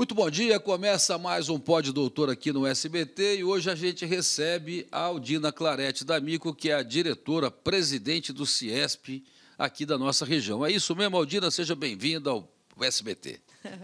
Muito bom dia, começa mais um Pod Doutor aqui no SBT e hoje a gente recebe a Aldina Clarete D'Amico, que é a diretora-presidente do CIESP aqui da nossa região. É isso mesmo, Aldina, seja bem-vinda ao SBT.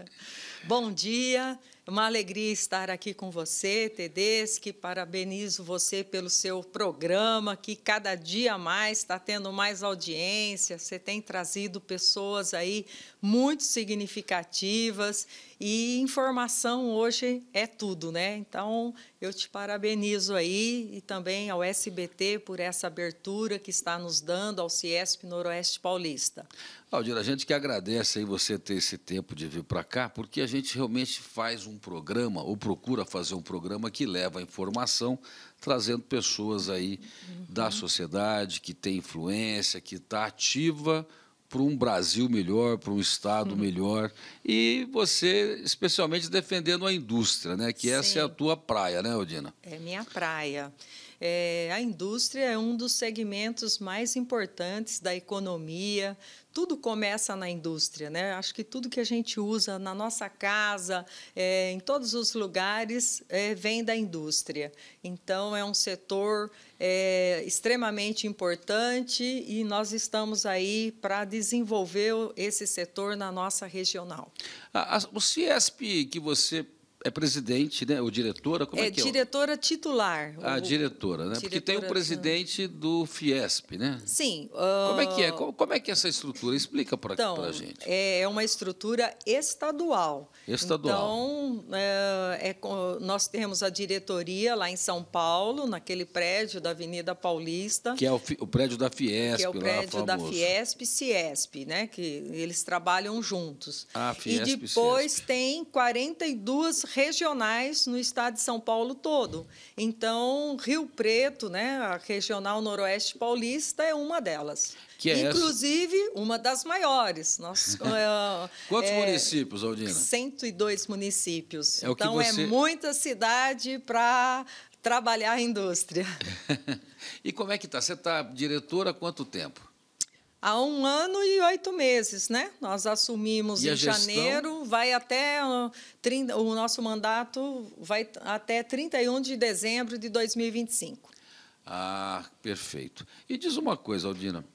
bom dia, é uma alegria estar aqui com você, Tedeschi. Parabenizo você pelo seu programa, que cada dia mais está tendo mais audiência. Você tem trazido pessoas aí muito significativas e informação hoje é tudo, né? Então, eu te parabenizo aí e também ao SBT por essa abertura que está nos dando ao Ciesp Noroeste Paulista. Aldir, a gente que agradece aí você ter esse tempo de vir para cá, porque a gente realmente faz um programa, ou procura fazer um programa que leva a informação, trazendo pessoas aí uhum. da sociedade, que tem influência, que está ativa para um Brasil melhor, para um Estado uhum. melhor. E você, especialmente, defendendo a indústria, né? Que Sim. essa é a tua praia, né, Aldina? É minha praia. É, a indústria é um dos segmentos mais importantes da economia. Tudo começa na indústria, né? Acho que tudo que a gente usa na nossa casa, é, em todos os lugares, é, vem da indústria. Então, é um setor é, extremamente importante e nós estamos aí para desenvolver esse setor na nossa regional. o CIESP que você é presidente, né? Ou diretora? Como é, é que é? Diretora titular. A ah, diretora, né? Diretora Porque tem o presidente do Fiesp, né? Sim. Uh... Como é que é? Ah, como, é que é essa estrutura? Explica para então, a gente. É, é uma estrutura estadual. Estadual. Então, é, é, nós temos a diretoria lá em São Paulo, naquele prédio da Avenida Paulista. Que é o, o prédio da Fiesp, Que é o prédio lá, da Fiesp e Ciesp, né? Que eles trabalham juntos. Ah, Fiesp, e depois Ciesp. tem 42 regionais no estado de São Paulo todo. Então, Rio Preto, né, a regional noroeste paulista, é uma delas. Que é Inclusive, essa? uma das maiores. Nós, eh, Quantos é, municípios, Aldina? 102 municípios. É então, é você... é muita cidade para trabalhar a indústria. e como é que está? Você está diretora há quanto tempo? há um ano e oito meses, né? Nós assumimos e em janeiro, vai até ah, o nosso mandato vai até 31 de dezembro de 2025. Ah, perfeito. E diz uma coisa, Aldina.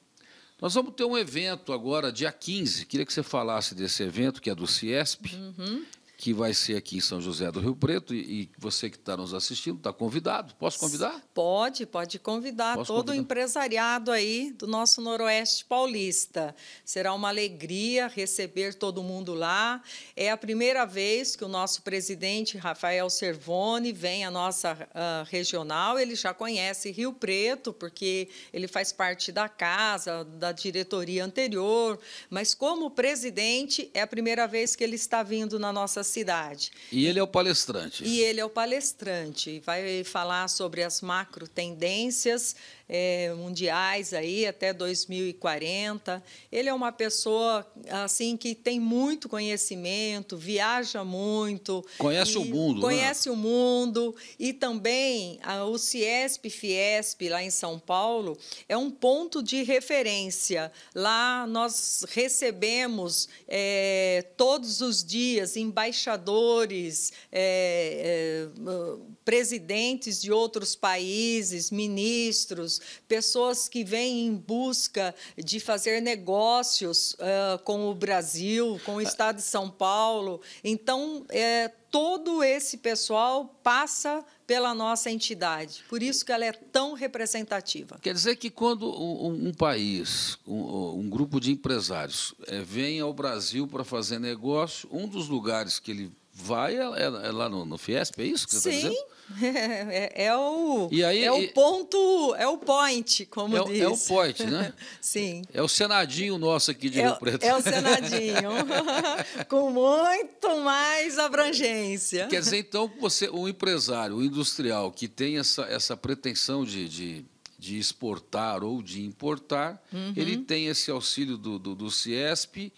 Nós vamos ter um evento agora, dia 15. Queria que você falasse desse evento, que é do CIESP. Uhum que vai ser aqui em São José do Rio Preto. E, e você que está nos assistindo está convidado. Posso convidar? Pode, pode convidar Posso todo convidar? o empresariado aí do nosso Noroeste Paulista. Será uma alegria receber todo mundo lá. É a primeira vez que o nosso presidente Rafael Servoni vem à nossa uh, regional. Ele já conhece Rio Preto, porque ele faz parte da casa, da diretoria anterior. Mas como presidente, é a primeira vez que ele está vindo na nossa cidade. E ele é o palestrante. E ele é o palestrante. Vai falar sobre as macro tendências é, mundiais aí até 2040. Ele é uma pessoa assim que tem muito conhecimento, viaja muito. Conhece o mundo. Né? Conhece né? o mundo. E também a, o Ciesp Fiesp, lá em São Paulo, é um ponto de referência. Lá nós recebemos é, todos os dias embaixadores embaixadores, é, é, ah, presidentes de outros países, ministros, pessoas que vêm em busca de fazer negócios ah, com o Brasil, com o ah. Estado de São Paulo. Então, é, todo esse pessoal passa pela nossa entidade. Por isso que ela é tão representativa. Quer dizer que quando um, um país, um, um, grupo de empresários é, vem ao Brasil para fazer negócio, um dos lugares que ele vai é, é, é lá no, no, Fiesp, é isso que você está dizendo? É, é, o aí, é o ponto, é o point, como é, diz. É o point, né? Sim. É o senadinho nosso aqui de é, Rio Preto. É o senadinho, com muito mais abrangência. Quer dizer, então, você, um empresário, um industrial que tem essa, essa pretensão de, de, de exportar ou de importar, uhum. ele tem esse auxílio do, do, do CIESP,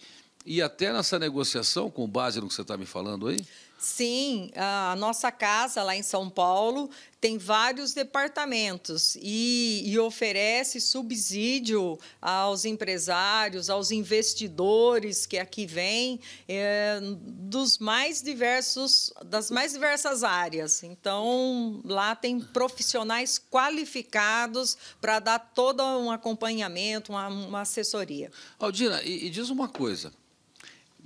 e até nessa negociação, com base no que você está me falando aí? Sim, a nossa casa lá em São Paulo tem vários departamentos e, e, oferece subsídio aos empresários, aos investidores que aqui vêm é, dos mais diversos, das mais diversas áreas. Então lá tem profissionais qualificados para dar todo um acompanhamento, uma, uma assessoria. Aldina, e, e diz uma coisa.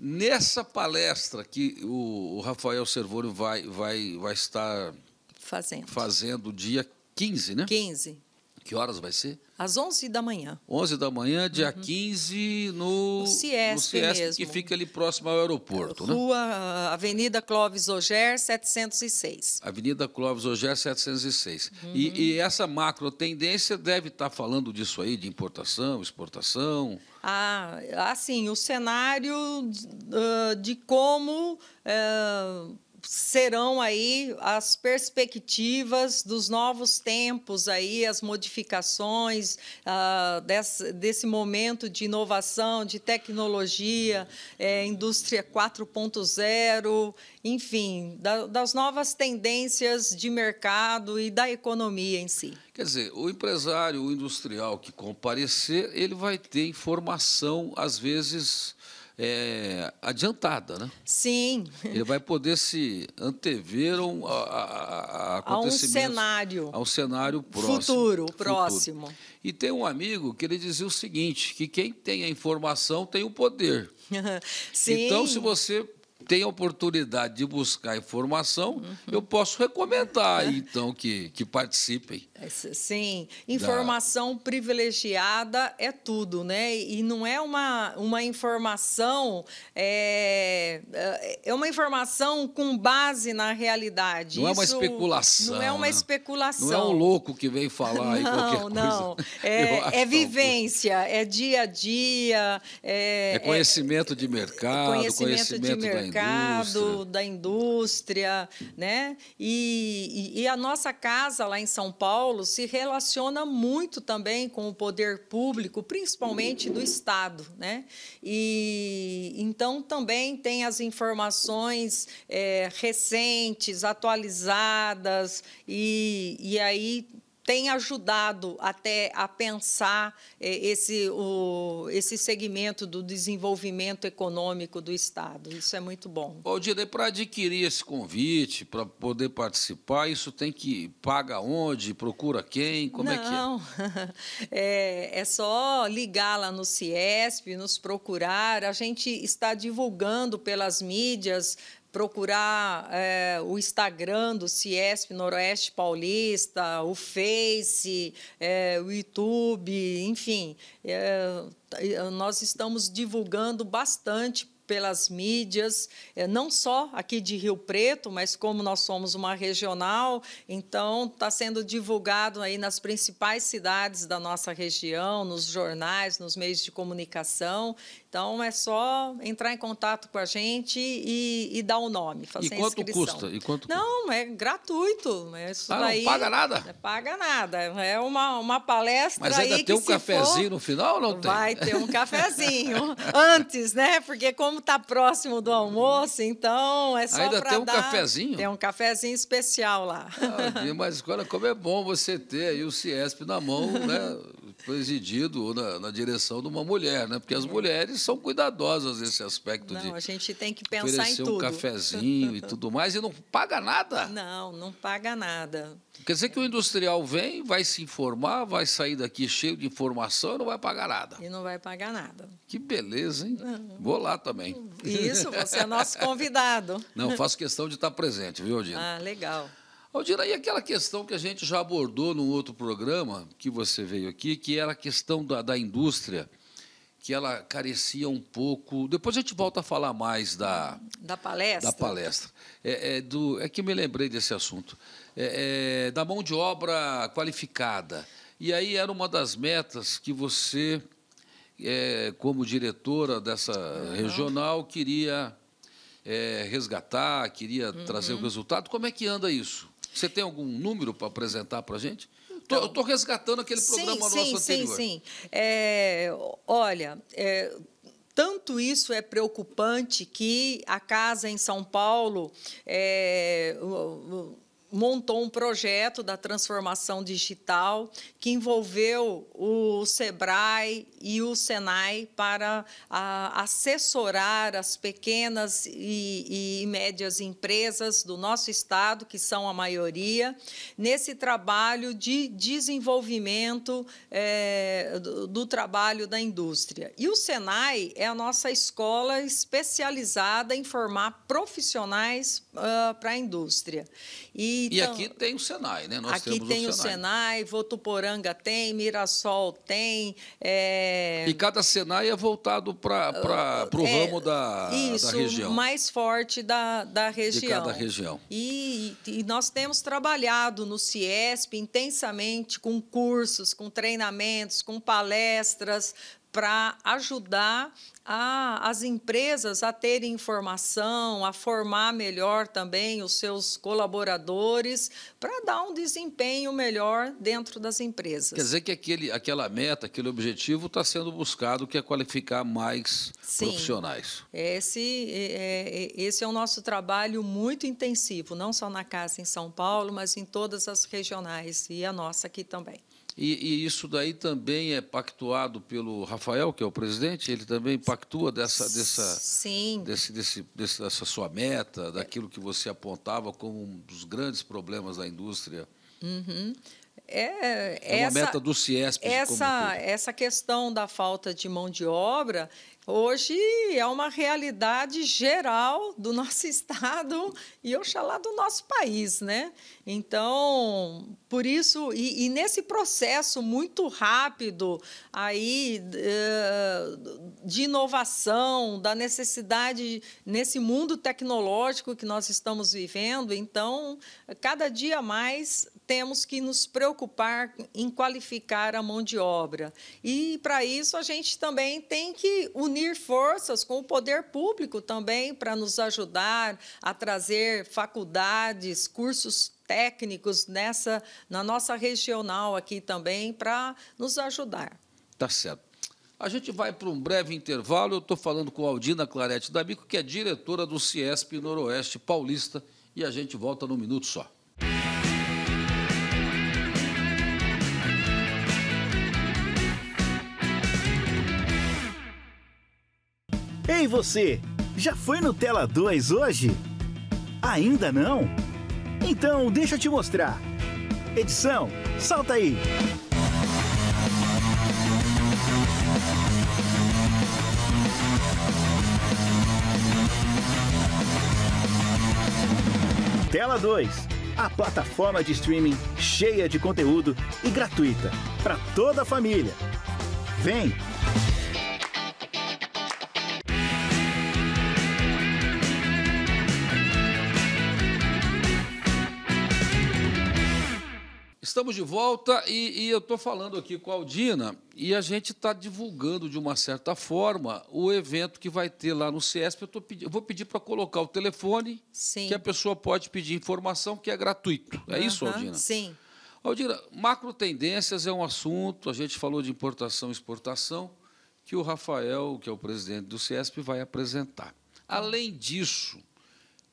Nessa palestra que o Rafael Servoro vai, vai, vai estar fazendo. fazendo dia 15, né? 15. Que horas vai ser? Às 11 da manhã. 11 da manhã, dia uhum. 15, no, no Ciesp, no Ciesp mesmo. que fica ali próximo ao aeroporto. Né? Rua, né? Avenida Clóvis Oger, 706. Avenida Clóvis Oger, 706. Uhum. E, e essa macro tendência deve estar tá falando disso aí, de importação, exportação? Ah, assim, o cenário ah, de como... É, serão aí as perspectivas dos novos tempos aí, as modificações ah, desse, desse, momento de inovação, de tecnologia, é, indústria 4.0, enfim, da, das novas tendências de mercado e da economia em si. Quer dizer, o empresário, o industrial que comparecer, ele vai ter informação, às vezes é, adiantada, né? Sim. Ele vai poder se antever a, a, a acontecimentos... A um cenário. A um cenário próximo. Futuro, próximo. Futuro. E tem um amigo que ele dizia o seguinte, que quem tem a informação tem o poder. Sim. Então, se você tem a oportunidade de buscar informação, uhum. eu posso recomendar, é. então, que, que participem. É, sim, informação da... privilegiada é tudo, né? E não é uma, uma informação, é, é, é uma informação com base na realidade. Não Isso é uma especulação. Não é uma né? especulação. Não é um louco que vem falar aí qualquer coisa. Não, é, é vivência, é dia a dia. É, é conhecimento de mercado, conhecimento, conhecimento de mercado mercado, da indústria, né? E, e, e, a nossa casa lá em São Paulo se relaciona muito também com o poder público, principalmente do Estado, né? E então também tem as informações é, recentes, atualizadas, e, e aí tem ajudado até a pensar eh, esse, o, esse segmento do desenvolvimento econômico do Estado. Isso é muito bom. Valdir, é para adquirir esse convite, para poder participar, isso tem que paga onde, procura quem, como Não. é que é? é? É só ligar lá no Ciesp, nos procurar. A gente está divulgando pelas mídias, procurar é, o Instagram do Ciesp Noroeste Paulista, o Face, é, o YouTube, enfim, é, é nós estamos divulgando bastante pelas mídias, é, não só aqui de Rio Preto, mas como nós somos uma regional, então está sendo divulgado aí nas principais cidades da nossa região, nos jornais, nos meios de comunicação, então é só entrar em contato com a gente e, e dar o um nome, fazer e quanto inscrição. Custa? E quanto não, é gratuito. É isso ah, não paga nada? É, paga nada. É uma, uma palestra. Mas é ainda aí tem um cafezinho for, no final ou não tem? Vai ter um cafezinho. antes, né? Porque como está próximo do almoço, então é só. Ainda tem um dar, cafezinho? Tem um cafezinho especial lá. Ah, mas olha como é bom você ter aí o CIESP na mão, né? presidido ou na, na, direção de uma mulher, né? Porque as é. mulheres são cuidadosas nesse aspecto não, de a gente tem que pensar oferecer em tudo. um cafezinho e tudo mais e não paga nada. Não, não paga nada. Quer dizer que o industrial vem, vai se informar, vai sair daqui cheio de informação e não vai pagar nada. E não vai pagar nada. Que beleza, hein? Não. Vou lá também. Isso, você é nosso convidado. Não, faço questão de estar presente, viu, Dina? Ah, legal. Aldir, e aquela questão que a gente já abordou num outro programa que você veio aqui, que era a questão da, da indústria, que ela carecia um pouco. Depois a gente volta a falar mais da, da palestra. Da palestra. É, é do, é que me lembrei desse assunto. É, é, da mão de obra qualificada. E aí era uma das metas que você, é, como diretora dessa uhum. regional, queria é, resgatar, queria uhum. trazer o resultado. Como é que anda isso? Você tem algum número para apresentar para a gente? Então, eu estou resgatando aquele programa sim, nosso sim, anterior. Sim, sim, é, olha, é, tanto isso é preocupante que a casa em São Paulo... É, o, o, montou um projeto da transformação digital que envolveu o SEBRAE e o SENAI para a, assessorar as pequenas e, e, médias empresas do nosso estado, que são a maioria, nesse trabalho de desenvolvimento é, do, do trabalho da indústria. E o SENAI é a nossa escola especializada em formar profissionais uh, ah, para a indústria. E, e então, aqui tem o Senai, né? Nós aqui tem o Senai. Senai, Votuporanga tem, Mirassol tem. É... E cada Senai é voltado para ah, o é, ramo da, isso, da região. mais forte da, da região. De cada região. E, e nós temos trabalhado no Ciesp intensamente com cursos, com treinamentos, com palestras, para ajudar a, as empresas a terem informação, a formar melhor também os seus colaboradores, para dar um desempenho melhor dentro das empresas. Quer dizer que aquele, aquela meta, aquele objetivo está sendo buscado, que é qualificar mais Sim, profissionais. Esse é, é, é, esse é o nosso trabalho muito intensivo, não só na Casa em São Paulo, mas em todas as regionais e a nossa aqui também. E, e, isso daí também é pactuado pelo Rafael, que é o presidente, ele também pactua dessa, dessa, Sim. Desse, desse, dessa sua meta, daquilo que você apontava como um dos grandes problemas da indústria. Uhum. É, é, uma essa, meta do CIESP. Essa, essa questão da falta de mão de obra hoje é uma realidade geral do nosso estado e oxalá do nosso país, né? Então, por isso e, e nesse processo muito rápido aí eh, de inovação, da necessidade nesse mundo tecnológico que nós estamos vivendo, então cada dia mais temos que nos preocupar em qualificar a mão de obra. E para isso a gente também tem que unir unir forças com o poder público também para nos ajudar a trazer faculdades, cursos técnicos nessa na nossa regional aqui também para nos ajudar. Tá certo. A gente vai para um breve intervalo. Eu estou falando com Aldina Clarete D'Amico, que é diretora do CIESP Noroeste Paulista, e a gente volta num minuto só. Ei você, já foi no Tela 2 hoje? Ainda não? Então deixa eu te mostrar. Edição, salta aí! Tela 2, a plataforma de streaming cheia de conteúdo e gratuita para toda a família. Vem! Estamos de volta e, e eu estou falando aqui com a Aldina e a gente está divulgando de uma certa forma o evento que vai ter lá no CESP. Eu, pedi, eu vou pedir para colocar o telefone Sim. que a pessoa pode pedir informação, que é gratuito. É uhum. isso, Aldina? Sim. Aldina, macro tendências é um assunto, a gente falou de importação e exportação, que o Rafael, que é o presidente do CESP, vai apresentar. Tá. Além disso,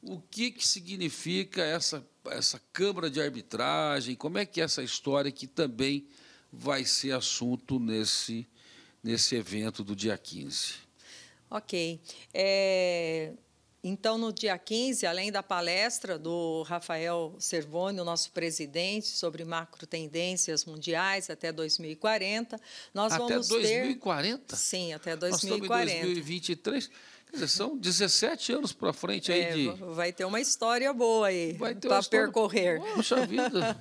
o que, que significa essa, essa Câmara de Arbitragem? Como é que é essa história que também vai ser assunto nesse, nesse evento do dia 15? Ok. É... Então, no dia 15, além da palestra do Rafael Servoni, o nosso presidente, sobre macro tendências mundiais até 2040, nós até vamos 2040? ter... Até 2040? Sim, até 2040. Nós estamos em 2023 são 17 anos para frente aí é, de... Vai ter uma história boa aí para história... percorrer. Poxa vida!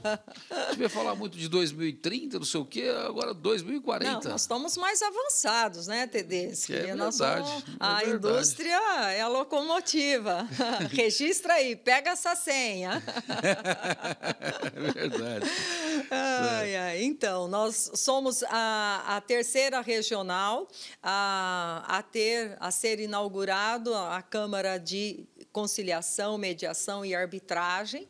A gente vai falar muito de 2030, não sei o quê, agora 2040. Não, nós estamos mais avançados, né, Tedeschi? Que é assim, verdade, vamos... é A verdade. indústria é a locomotiva. Registra aí, pega essa senha. é verdade ai, é. ai. Então, nós somos a, a terceira regional a, a, ter, a ser inaugurado a Câmara de Conciliação, Mediação e Arbitragem.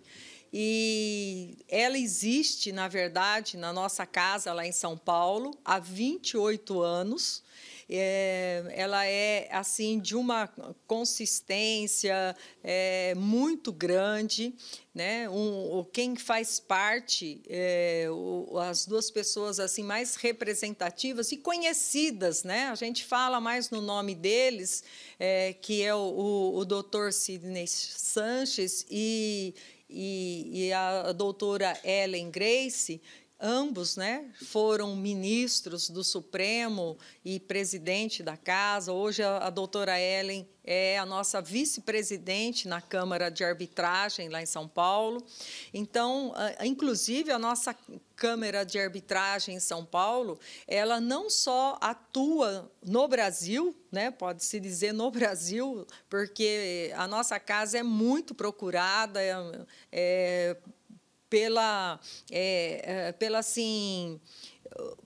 E ela existe, na verdade, na nossa casa lá em São Paulo há 28 anos é, ela é assim de uma consistência é, muito grande. Né? Um, quem faz parte, é, o, as duas pessoas assim mais representativas e conhecidas, né? A gente fala mais no nome deles, é, que é o, o, o doutor Sidney Sanches e, e, e a doutora Ellen Grace, ambos né, foram ministros do Supremo e presidente da casa. Hoje a, a doutora Ellen é a nossa vice-presidente na Câmara de Arbitragem lá em São Paulo. Então, a, inclusive a nossa Câmara de Arbitragem em São Paulo, ela não só atua no Brasil, né, pode-se dizer no Brasil, porque a nossa casa é muito procurada, é, é pela, é, é, pela assim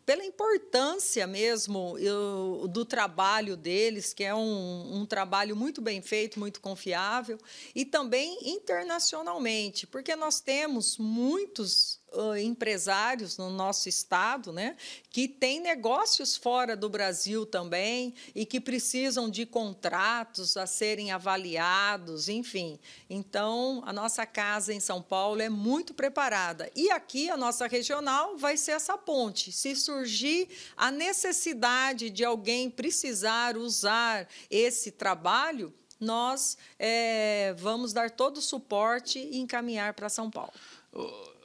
pela importância mesmo eu, do trabalho deles, que é um, um, trabalho muito bem feito, muito confiável, e também internacionalmente, porque nós temos muitos uh, empresários no nosso estado, né, que têm negócios fora do Brasil também e que precisam de contratos a serem avaliados, enfim. Então, a nossa casa em São Paulo é muito preparada. E aqui, a nossa regional vai ser essa ponte. Se surgir a necessidade de alguém precisar usar esse trabalho, nós é, vamos dar todo o suporte e encaminhar para São Paulo.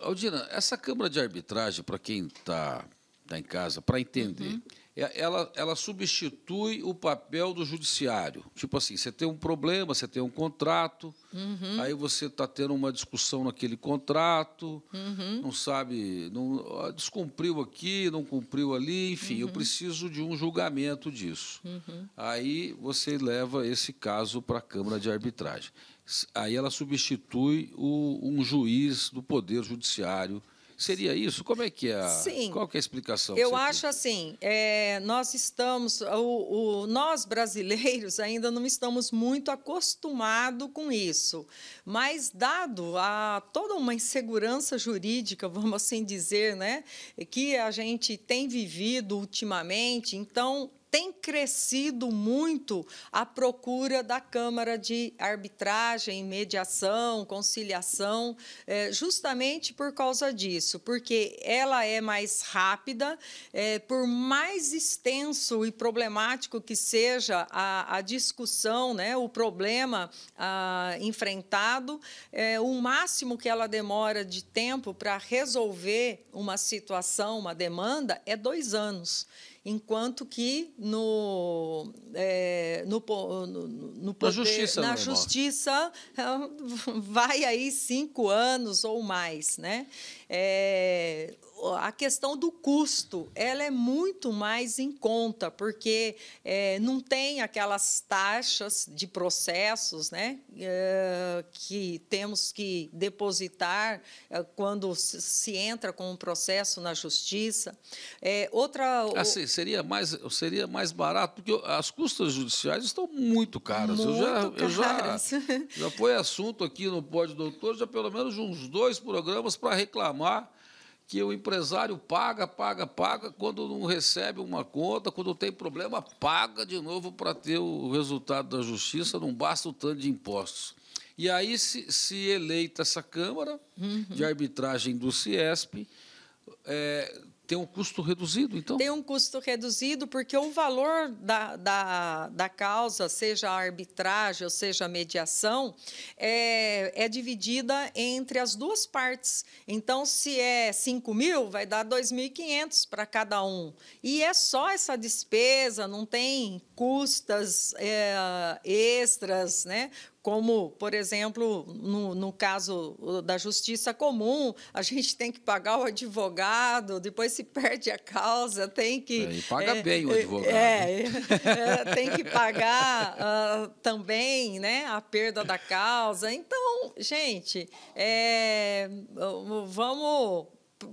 Aldina, essa Câmara de Arbitragem, para quem está tá em casa, para entender, uhum. É, ela, ela substitui o papel do judiciário. Tipo assim, você tem um problema, você tem um contrato, uhum. aí você está tendo uma discussão naquele contrato, uhum. não sabe, não, descumpriu aqui, não cumpriu ali, enfim, eu uhum. preciso de um julgamento disso. Uhum. Aí você leva esse caso para a Câmara de Arbitragem aí ela substitui o, um juiz do Poder Judiciário. Seria isso? Como é que é? Sim. Qual é a explicação? Eu acho tem? assim, é, nós estamos, o, o, nós brasileiros ainda não estamos muito acostumados com isso, mas dado a toda uma insegurança jurídica, vamos assim dizer, né, que a gente tem vivido ultimamente, então tem crescido muito a procura da Câmara de Arbitragem, Mediação, Conciliação, eh, justamente por causa disso, porque ela é mais rápida, eh, por mais extenso e problemático que seja a, a discussão, né, o problema a, ah, enfrentado, é, o máximo que ela demora de tempo para resolver uma situação, uma demanda, é dois anos enquanto que no, é, no, no, no poder, na justiça, na né, justiça vai aí cinco anos ou mais, né? É, a questão do custo, ela é muito mais em conta, porque é, não tem aquelas taxas de processos né, é, que temos que depositar é, quando se entra com um processo na justiça. É, outra... Assim, seria, mais, seria mais barato, porque as custas judiciais estão muito caras. Muito eu já, caras. já, já foi assunto aqui no pódio Doutor, já pelo menos uns dois programas para reclamar que o empresário paga, paga, paga, quando não recebe uma conta, quando tem problema, paga de novo para ter o resultado da justiça, não basta o tanto de impostos. E aí se, se eleita essa Câmara uhum. de Arbitragem do CIESP, é, tem um custo reduzido, então? Tem um custo reduzido, porque o valor da, da, da causa, seja a arbitragem ou seja a mediação, é, é dividida entre as duas partes. Então, se é 5 mil, vai dar 2.500 para cada um. E é só essa despesa, não tem custas é, extras, né? como, por exemplo, no, no, caso da justiça comum, a gente tem que pagar o advogado, depois se perde a causa, tem que. É, e paga é, bem o é, advogado. É, é, tem que pagar uh, também né, a perda da causa. Então, gente, é, vamos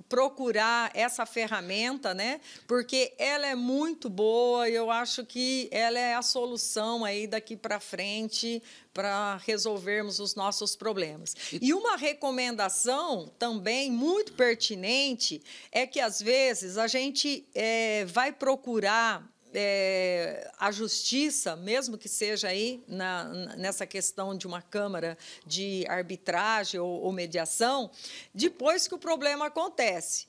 procurar essa ferramenta, né? Porque ela é muito boa e eu acho que ela é a solução aí daqui para frente para resolvermos os nossos problemas. E uma recomendação também muito pertinente é que às vezes a gente é, vai procurar é, a justiça, mesmo que seja aí na, nessa questão de uma câmara de arbitragem ou, ou mediação, depois que o problema acontece.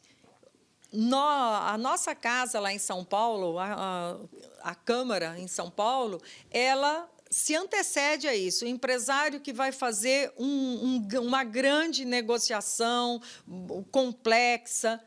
No, a nossa casa lá em São Paulo, a, a, a Câmara em São Paulo, ela se antecede a isso. O empresário que vai fazer um, um, uma grande negociação complexa,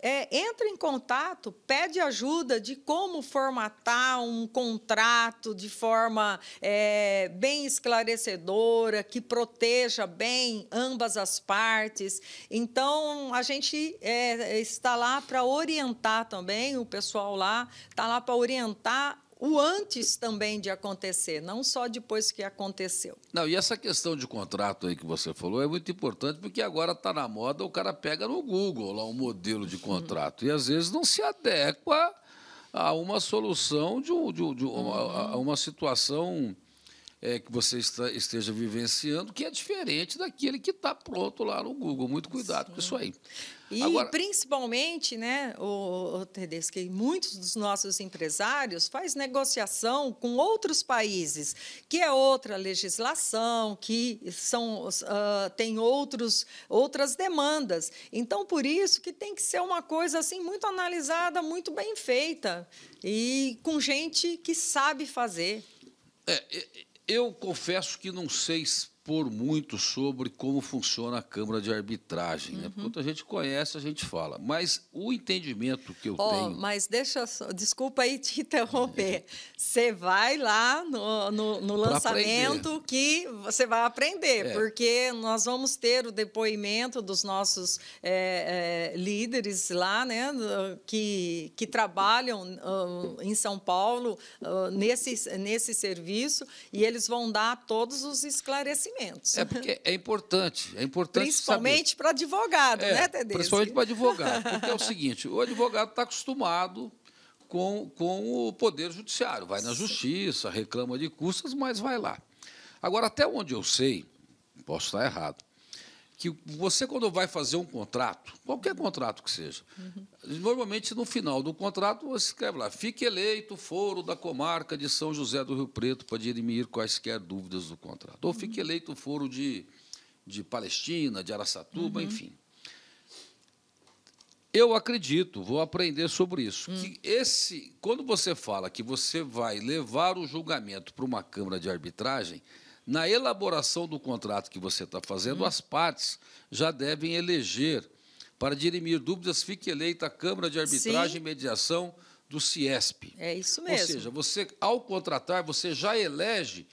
é, entra em contato, pede ajuda de como formatar um contrato de forma é, bem esclarecedora, que proteja bem ambas as partes. Então, a gente é, está lá para orientar também, o pessoal lá está lá para orientar o antes também de acontecer, não só depois que aconteceu. Não, e essa questão de contrato aí que você falou é muito importante, porque agora está na moda, o cara pega no Google lá um modelo de contrato hum. e às vezes não se adequa a uma solução de, de, de uma, hum. a uma situação é, que você está, esteja vivenciando, que é diferente daquele que está pronto lá no Google. Muito cuidado Sim. com isso aí. E Agora, principalmente, né, o, o Tedesco, muitos dos nossos empresários faz negociação com outros países, que é outra legislação, que são uh, tem outros outras demandas. Então, por isso que tem que ser uma coisa assim muito analisada, muito bem feita e com gente que sabe fazer. É, é eu confesso que não sei expor muito sobre como funciona a Câmara de Arbitragem, né? uhum. né? quando a gente conhece, a gente fala. Mas o entendimento que eu oh, tenho. Mas deixa só, desculpa aí te interromper. Você vai lá no, no, no lançamento aprender. que você vai aprender, é. porque nós vamos ter o depoimento dos nossos é, é, líderes lá, né? Que, que trabalham uh, em São Paulo uh, nesse, nesse serviço e eles vão dar todos os esclarecimentos conhecimentos. É porque é importante, é importante Principalmente para advogado, é, né, Tedesco? Principalmente para advogado, porque é o seguinte, o advogado está acostumado com, com o poder judiciário, vai na justiça, reclama de custas, mas vai lá. Agora, até onde eu sei, posso estar errado, que você, quando vai fazer um contrato, qualquer contrato que seja, uhum. normalmente no final do contrato você escreve lá: fique eleito foro da comarca de São José do Rio Preto para dirimir quaisquer dúvidas do contrato. Ou fique uhum. eleito foro de, de Palestina, de Araçatuba, uhum. enfim. Eu acredito, vou aprender sobre isso, uhum. que hum. esse, quando você fala que você vai levar o julgamento para uma câmara de arbitragem, na elaboração do contrato que você está fazendo, hum. as partes já devem eleger. Para dirimir dúvidas, fique eleita a Câmara de Arbitragem Sim. e Mediação do CIESP. É isso mesmo. Ou seja, você, ao contratar, você já elege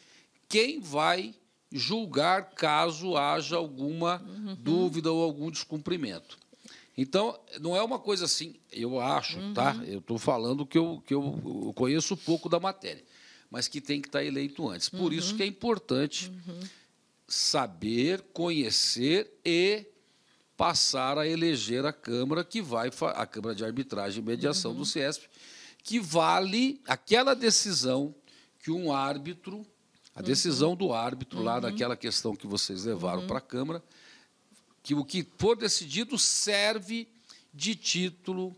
quem vai julgar caso haja alguma uhum. dúvida ou algum descumprimento. Então, não é uma coisa assim, eu acho, tá? uhum. tá? Eu estou falando que eu, que eu conheço pouco da matéria mas que tem que estar tá eleito antes. Por uhum. isso que é importante uhum. saber, conhecer e passar a eleger a Câmara que vai a Câmara de Arbitragem e Mediação uhum. do CESP, que vale aquela decisão que um árbitro, a uhum. decisão do árbitro lá naquela uhum. questão que vocês levaram uhum. para a Câmara, que o que for decidido serve de título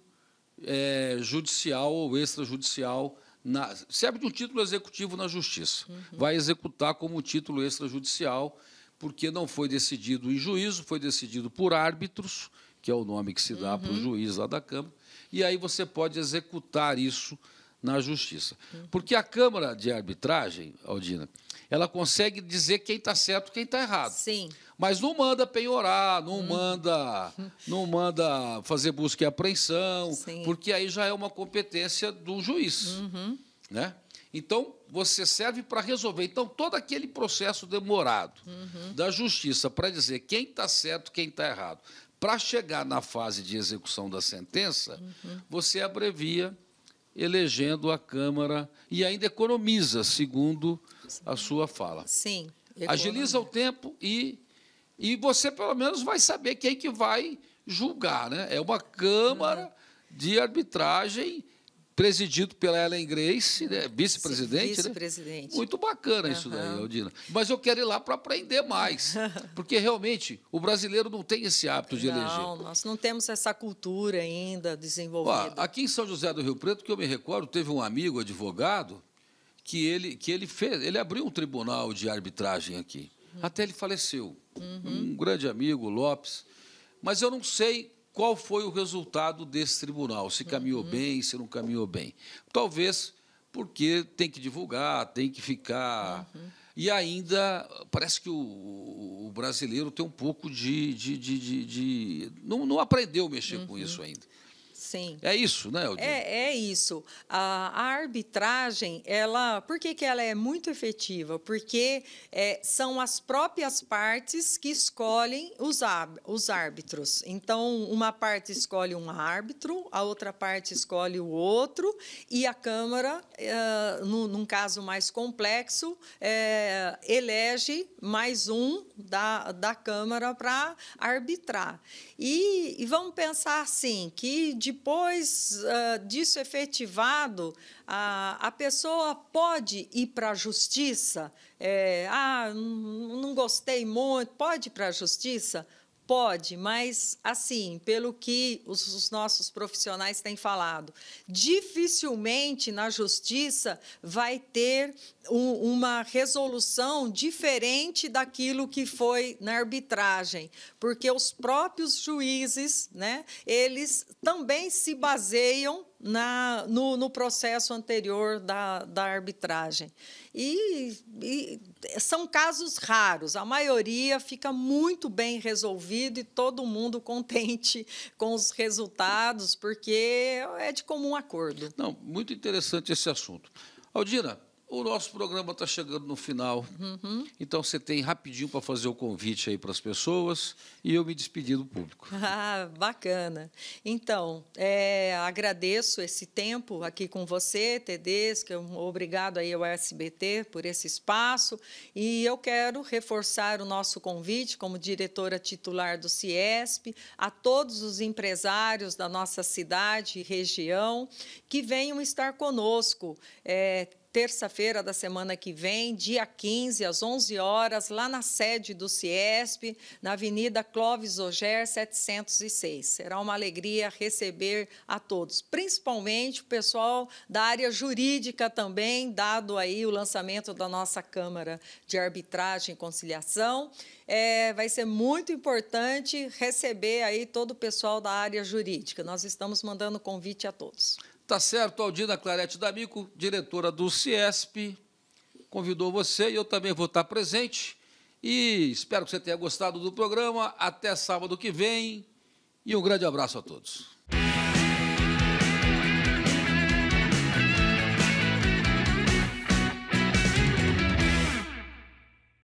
é, judicial ou extrajudicial na, serve de um título executivo na Justiça. Uhum. Vai executar como título extrajudicial, porque não foi decidido em juízo, foi decidido por árbitros, que é o nome que se dá uhum. para o uhum. juiz lá da Câmara, e aí você pode executar isso na Justiça. Uhum. Porque a Câmara de Arbitragem, Aldina, ela consegue dizer quem está certo, quem está errado. Sim. Mas não manda penhorar, não hum. manda, não manda fazer busca e apreensão, Sim. porque aí já é uma competência do juiz, uhum. né? Então você serve para resolver. Então todo aquele processo demorado uhum. da justiça para dizer quem está certo, quem está errado, para chegar na fase de execução da sentença, uhum. você abrevia elegendo a Câmara e ainda economiza, segundo a sua fala. Sim. Agiliza o tempo e, e você, pelo menos, vai saber quem que vai julgar. Né? É uma Câmara uhum. de Arbitragem presidido pela Ellen Grace, né? vice-presidente. Uhum. Vice-presidente. Né? Muito bacana uhum. isso daí, Aldina. Mas eu quero ir lá para aprender mais, porque realmente o brasileiro não tem esse hábito de não, eleger. Não, nós não temos essa cultura ainda desenvolvida. Ó, aqui em São José do Rio Preto, que eu me recordo, teve um amigo advogado que ele, que ele fez. Ele abriu um tribunal de arbitragem aqui. Uhum. Até ele faleceu. Uhum. Um grande amigo, Lopes. Mas eu não sei qual foi o resultado desse tribunal. Se caminhou uhum. bem, se não caminhou bem. Talvez porque tem que divulgar, tem que ficar. Uhum. E ainda parece que o, o, brasileiro tem um pouco de. de, de, de, de não, não aprendeu a mexer com uhum. isso ainda. Sim. É isso, né, Aldir? É, é isso. A, a, arbitragem, ela, por que, que ela é muito efetiva? Porque é, são as próprias partes que escolhem os, os árbitros. Então, uma parte escolhe um árbitro, a outra parte escolhe o outro, e a Câmara, é, no, num caso mais complexo, é, elege mais um da, da Câmara para arbitrar. E, e vamos pensar assim, que de depois uh, disso efetivado, a, a pessoa pode ir para a justiça? É, ah, não gostei muito, pode ir para a justiça? Pode, mas assim, pelo que os, os, nossos profissionais têm falado, dificilmente na justiça vai ter um, uma resolução diferente daquilo que foi na arbitragem, porque os próprios juízes, né, eles também se baseiam na, no, no, processo anterior da, da arbitragem. E, e, são casos raros, a maioria fica muito bem resolvido e todo mundo contente com os resultados, porque é de comum acordo. Não, muito interessante esse assunto. Aldina, o nosso programa está chegando no final, uhum. então você tem rapidinho para fazer o convite aí para as pessoas e eu me despedir do público. Ah, bacana. Então, é, agradeço esse tempo aqui com você, Tedesco, é obrigado aí ao SBT por esse espaço e eu quero reforçar o nosso convite como diretora titular do CIESP a todos os empresários da nossa cidade e região que venham estar conosco. É, terça-feira da semana que vem, dia 15, às 11 horas, lá na sede do CIESP, na Avenida Clóvis Oger, 706. Será uma alegria receber a todos, principalmente o pessoal da área jurídica também, dado aí o lançamento da nossa Câmara de Arbitragem e Conciliação. É, vai ser muito importante receber aí todo o pessoal da área jurídica. Nós estamos mandando convite a todos. Tá certo, Aldina Clarete D'Amico, diretora do CIESP, convidou você e eu também vou estar presente. E espero que você tenha gostado do programa. Até sábado que vem e um grande abraço a todos.